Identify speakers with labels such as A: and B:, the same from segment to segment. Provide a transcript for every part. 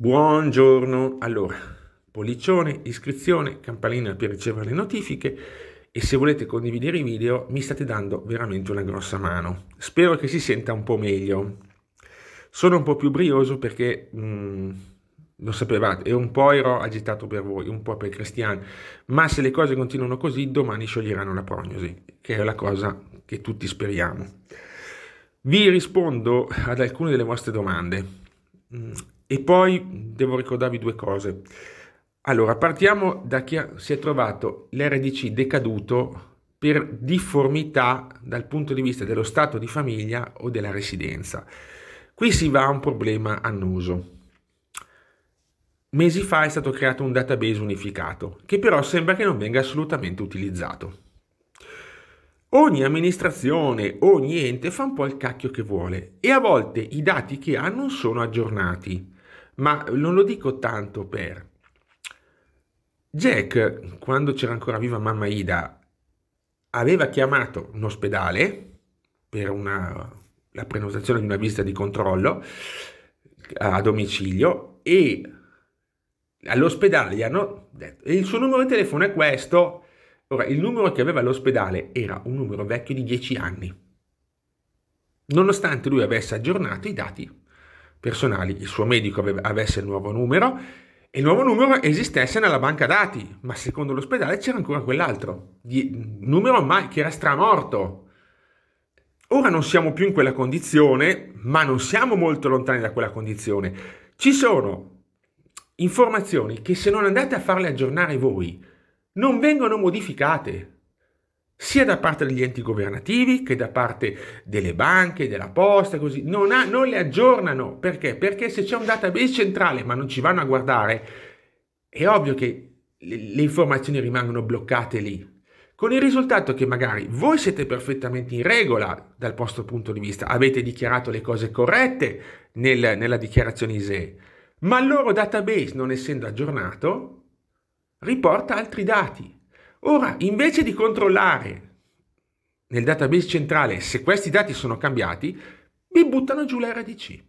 A: Buongiorno, allora, pollicione, iscrizione, campanella per ricevere le notifiche e se volete condividere i video mi state dando veramente una grossa mano. Spero che si senta un po' meglio. Sono un po' più brioso perché mh, mm, lo sapevate, e un po' ero agitato per voi, un po' per Cristian, ma se le cose continuano così domani scioglieranno la prognosi, che è la cosa che tutti speriamo. Vi rispondo ad alcune delle vostre domande mm, e poi devo ricordarvi due cose. Allora, partiamo da chi si è trovato l'RDC decaduto per difformità dal punto di vista dello stato di famiglia o della residenza. Qui si va a un problema annoso. Mesi fa è stato creato un database unificato, che però sembra che non venga assolutamente utilizzato. Ogni amministrazione, ogni ente fa un po' il cacchio che vuole e a volte i dati che ha non sono aggiornati ma non lo dico tanto per... Jack, quando c'era ancora viva mamma Ida, aveva chiamato un ospedale per una, la prenotazione di una visita di controllo a domicilio e all'ospedale gli hanno detto il suo numero di telefono è questo. Ora, il numero che aveva all'ospedale era un numero vecchio di 10 anni. Nonostante lui avesse aggiornato i dati, personali il suo medico ave- avesse il nuovo numero e il nuovo numero esistesse nella banca dati, ma secondo l'ospedale c'era ancora quell'altro, di- numero ma- che era stramorto. Ora non siamo più in quella condizione, ma non siamo molto lontani da quella condizione. Ci sono informazioni che se non andate a farle aggiornare voi, non vengono modificate sia da parte degli enti governativi che da parte delle banche, della posta, così, non, ha, non le aggiornano. Perché? Perché se c'è un database centrale ma non ci vanno a guardare, è ovvio che le, le informazioni rimangono bloccate lì. Con il risultato che magari voi siete perfettamente in regola dal vostro punto di vista, avete dichiarato le cose corrette nel, nella dichiarazione ISEE, ma il loro database, non essendo aggiornato, riporta altri dati Ora, invece di controllare nel database centrale se questi dati sono cambiati, vi buttano giù l'RDC.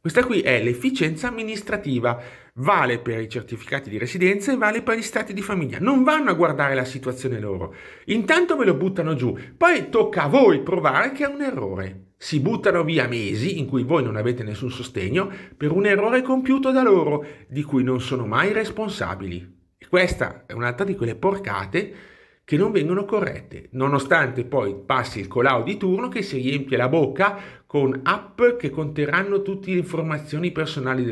A: Questa qui è l'efficienza amministrativa, vale per i certificati di residenza e vale per gli stati di famiglia. Non vanno a guardare la situazione loro, intanto ve lo buttano giù, poi tocca a voi provare che è un errore. Si buttano via mesi in cui voi non avete nessun sostegno per un errore compiuto da loro, di cui non sono mai responsabili. Questa è un'altra di quelle porcate che non vengono corrette, nonostante poi passi il colao di turno che si riempie la bocca con app che conterranno tutte le informazioni personali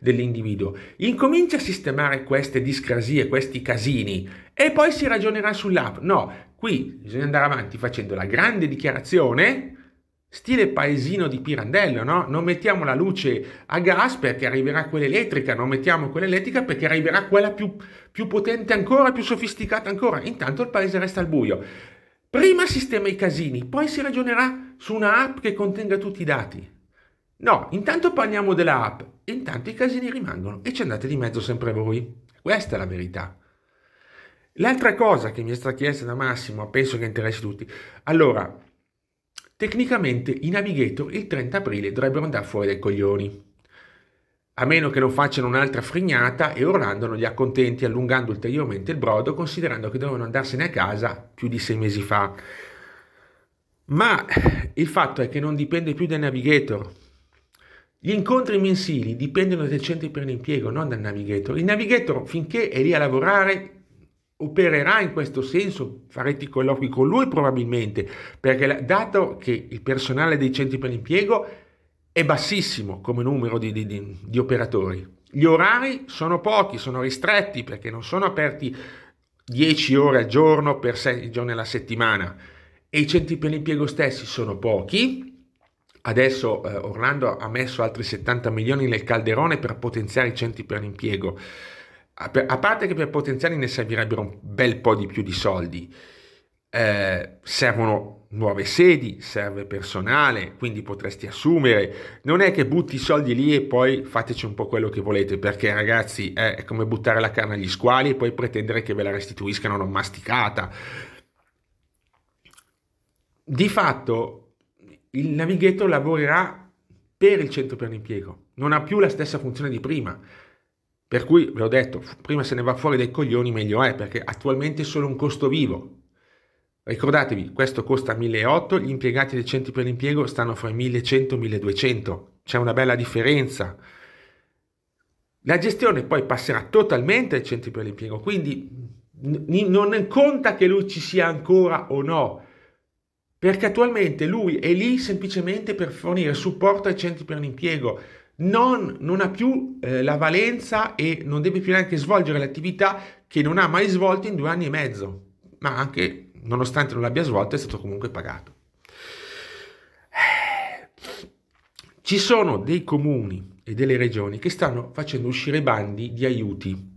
A: dell'individuo. Incomincia a sistemare queste discrasie, questi casini e poi si ragionerà sull'app. No, qui bisogna andare avanti facendo la grande dichiarazione stile paesino di Pirandello, no? Non mettiamo la luce a gas perché arriverà quella elettrica, non mettiamo quella elettrica perché arriverà quella più, più potente ancora, più sofisticata ancora. Intanto il paese resta al buio. Prima sistema i casini, poi si ragionerà su una app che contenga tutti i dati. No, intanto parliamo della app, intanto i casini rimangono e ci andate di mezzo sempre voi. Questa è la verità. L'altra cosa che mi è stata chiesta da Massimo, penso che interessi tutti. Allora, Tecnicamente i Navigator il 30 aprile dovrebbero andare fuori dai coglioni. A meno che non facciano un'altra frignata e Orlando non li accontenti allungando ulteriormente il brodo considerando che dovevano andarsene a casa più di sei mesi fa. Ma il fatto è che non dipende più dai Navigator, gli incontri mensili dipendono dal centro per l'impiego, non dal navigator. Il navigator, finché è lì a lavorare, opererà in questo senso, farete i colloqui con lui probabilmente, perché dato che il personale dei centri per l'impiego è bassissimo come numero di, di, di operatori, gli orari sono pochi, sono ristretti perché non sono aperti 10 ore al giorno per 6 giorni alla settimana e i centri per l'impiego stessi sono pochi. Adesso eh, Orlando ha messo altri 70 milioni nel calderone per potenziare i centri per l'impiego a parte che per potenziali ne servirebbero un bel po' di più di soldi, eh, servono nuove sedi, serve personale, quindi potresti assumere. Non è che butti i soldi lì e poi fateci un po' quello che volete, perché ragazzi eh, è come buttare la carne agli squali e poi pretendere che ve la restituiscano non masticata. Di fatto il Navighetto lavorerà per il centro per l'impiego, non ha più la stessa funzione di prima per cui, ve ho detto, prima se ne va fuori dai coglioni meglio è, perché attualmente è solo un costo vivo. Ricordatevi, questo costa 1.800, gli impiegati del centro per l'impiego stanno fra i 1.100 e i 1.200, c'è una bella differenza. La gestione poi passerà totalmente ai centri per l'impiego, quindi non conta che lui ci sia ancora o no, perché attualmente lui è lì semplicemente per fornire supporto ai centri per l'impiego, non, non ha più eh, la valenza e non deve più neanche svolgere l'attività che non ha mai svolto in due anni e mezzo, ma anche nonostante non l'abbia svolta è stato comunque pagato. Eh, ci sono dei comuni e delle regioni che stanno facendo uscire bandi di aiuti.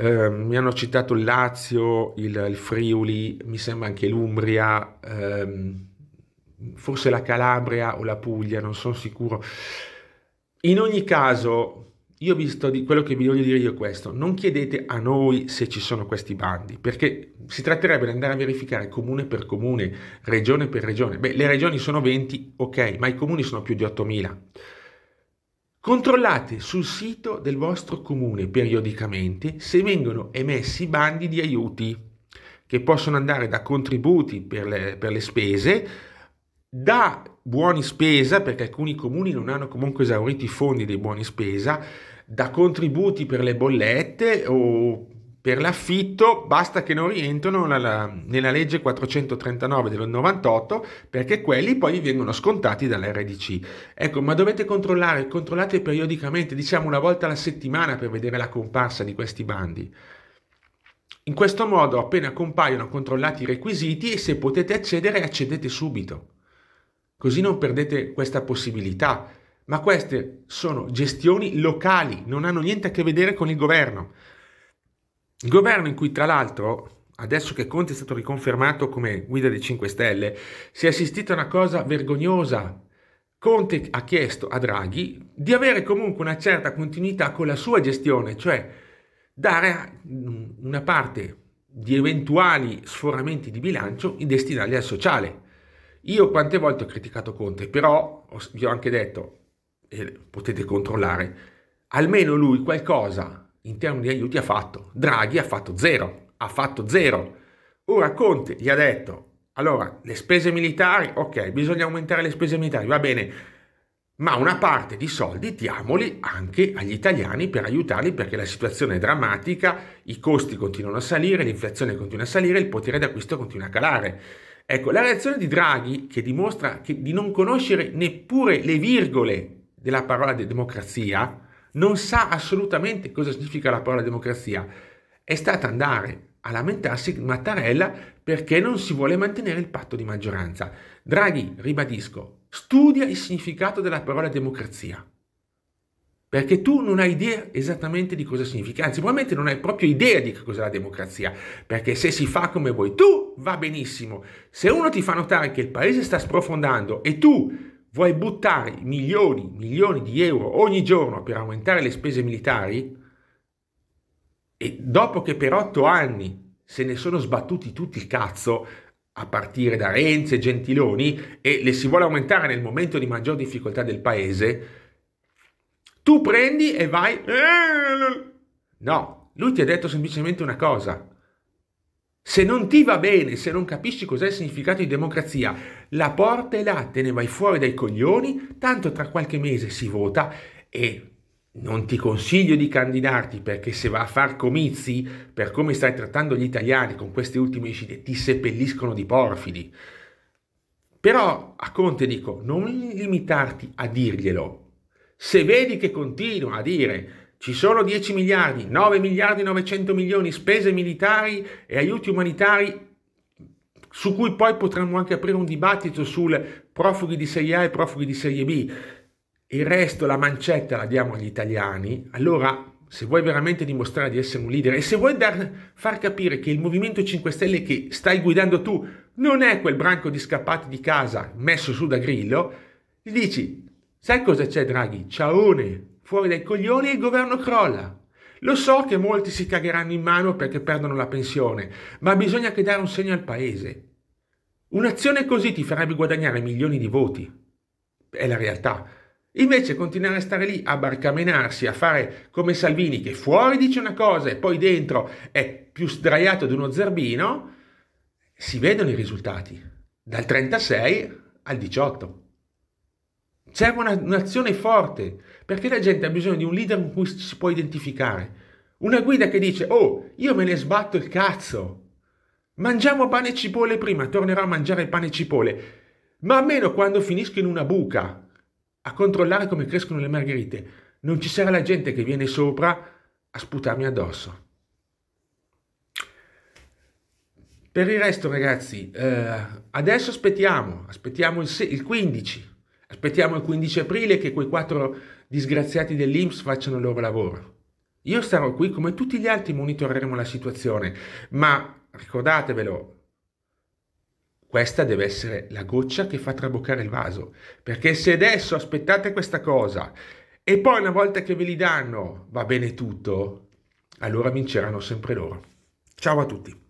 A: Eh, mi hanno citato il Lazio, il, il Friuli, mi sembra anche l'Umbria, ehm, forse la Calabria o la Puglia, non sono sicuro. In ogni caso, io vi di quello che vi voglio dire io questo, non chiedete a noi se ci sono questi bandi, perché si tratterebbe di andare a verificare comune per comune, regione per regione. Beh, le regioni sono 20, ok, ma i comuni sono più di 8.000. Controllate sul sito del vostro comune periodicamente se vengono emessi bandi di aiuti, che possono andare da contributi per le, per le spese, da buoni spesa, perché alcuni comuni non hanno comunque esaurito i fondi dei buoni spesa, da contributi per le bollette o per l'affitto, basta che non rientrano nella, nella legge 439 del 98, perché quelli poi vengono scontati dall'RDC. Ecco, ma dovete controllare, controllate periodicamente, diciamo una volta alla settimana per vedere la comparsa di questi bandi. In questo modo, appena compaiono, controllate i requisiti e se potete accedere, accedete subito così non perdete questa possibilità. Ma queste sono gestioni locali, non hanno niente a che vedere con il governo. Il governo in cui tra l'altro, adesso che Conte è stato riconfermato come guida dei 5 Stelle, si è assistito a una cosa vergognosa. Conte ha chiesto a Draghi di avere comunque una certa continuità con la sua gestione, cioè dare una parte di eventuali sforamenti di bilancio in destinarli al sociale. Io quante volte ho criticato Conte, però vi ho anche detto, e potete controllare, almeno lui qualcosa in termini di aiuti ha fatto. Draghi ha fatto zero, ha fatto zero. Ora Conte gli ha detto, allora, le spese militari, ok, bisogna aumentare le spese militari, va bene, ma una parte di soldi diamoli anche agli italiani per aiutarli perché la situazione è drammatica, i costi continuano a salire, l'inflazione continua a salire, il potere d'acquisto continua a calare. Ecco, la reazione di Draghi, che dimostra che di non conoscere neppure le virgole della parola de democrazia, non sa assolutamente cosa significa la parola democrazia, è stata andare a lamentarsi con Mattarella perché non si vuole mantenere il patto di maggioranza. Draghi, ribadisco, studia il significato della parola democrazia perché tu non hai idea esattamente di cosa significa, anzi probabilmente non hai proprio idea di che cos'è la democrazia, perché se si fa come vuoi tu va benissimo, se uno ti fa notare che il paese sta sprofondando e tu vuoi buttare milioni, milioni di euro ogni giorno per aumentare le spese militari, e dopo che per otto anni se ne sono sbattuti tutti il cazzo, a partire da Renzi e Gentiloni, e le si vuole aumentare nel momento di maggior difficoltà del paese, tu prendi e vai... No, lui ti ha detto semplicemente una cosa. Se non ti va bene, se non capisci cos'è il significato di democrazia, la porta è là, te ne vai fuori dai coglioni, tanto tra qualche mese si vota e non ti consiglio di candidarti perché se va a far comizi, per come stai trattando gli italiani con queste ultime uscite, ti seppelliscono di porfidi. Però a Conte dico, non limitarti a dirglielo, se vedi che continua a dire ci sono 10 miliardi, 9 miliardi e 900 milioni spese militari e aiuti umanitari su cui poi potremmo anche aprire un dibattito sul profughi di serie A e profughi di serie B. Il resto, la mancetta la diamo agli italiani. Allora, se vuoi veramente dimostrare di essere un leader e se vuoi dar, far capire che il Movimento 5 Stelle che stai guidando tu non è quel branco di scappati di casa messo su da grillo, gli dici Sai cosa c'è Draghi? Ciaone, fuori dai coglioni e il governo crolla. Lo so che molti si cagheranno in mano perché perdono la pensione, ma bisogna che dare un segno al paese. Un'azione così ti farebbe guadagnare milioni di voti. È la realtà. Invece continuare a stare lì a barcamenarsi, a fare come Salvini che fuori dice una cosa e poi dentro è più sdraiato di uno zerbino, si vedono i risultati. Dal 36 al 18. Serve una, un'azione forte, perché la gente ha bisogno di un leader con cui si può identificare. Una guida che dice, oh, io me ne sbatto il cazzo. Mangiamo pane e cipolle prima, tornerò a mangiare pane e cipolle. Ma almeno quando finisco in una buca a controllare come crescono le margherite, non ci sarà la gente che viene sopra a sputarmi addosso. Per il resto, ragazzi, eh, adesso aspettiamo, aspettiamo il, se- il 15 Aspettiamo il 15 aprile che quei quattro disgraziati dell'Inps facciano il loro lavoro. Io sarò qui come tutti gli altri, monitoreremo la situazione, ma ricordatevelo, questa deve essere la goccia che fa traboccare il vaso, perché se adesso aspettate questa cosa e poi una volta che ve li danno va bene tutto, allora vinceranno sempre loro. Ciao a tutti.